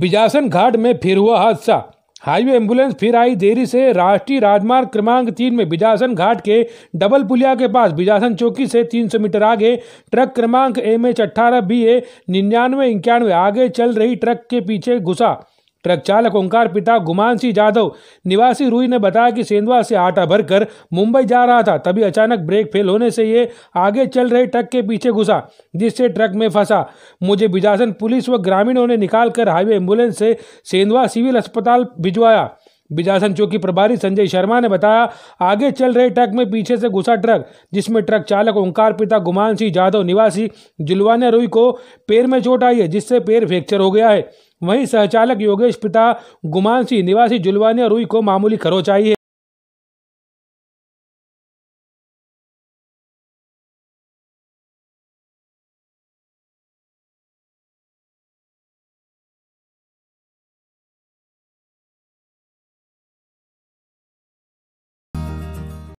बिजासन घाट में फिर हुआ हादसा हाईवे एम्बुलेंस फिर आई देरी से राष्ट्रीय राजमार्ग क्रमांक तीन में बिजासन घाट के डबल पुलिया के पास बिजासन चौकी से 300 मीटर आगे ट्रक क्रमांक एम एच अट्ठारह बी ए निन्यानवे इक्यानवे आगे चल रही ट्रक के पीछे घुसा ट्रक चालक ओंकार पिता गुमान सिंह जाधव निवासी रूई ने बताया कि सेंधवा से आटा भरकर मुंबई जा रहा था तभी अचानक ब्रेक फेल होने से ये आगे चल रहे ट्रक के पीछे घुसा जिससे ट्रक में फंसा मुझे बिजासन पुलिस व ग्रामीणों ने निकालकर हाईवे एम्बुलेंस से सेंधवा सिविल अस्पताल भिजवाया बिजासन चौकी प्रभारी संजय शर्मा ने बताया आगे चल रहे ट्रक में पीछे से घुसा ट्रक जिसमें ट्रक चालक ओंकार पिता गुमान सिंह जाधव निवासी जुलवाना रुई को पैर में चोट आई है जिससे पैर फ्रैक्चर हो गया है वहीं सहचालक योगेश पिता गुमान सिंह निवासी और रुई को मामूली खरोच आई है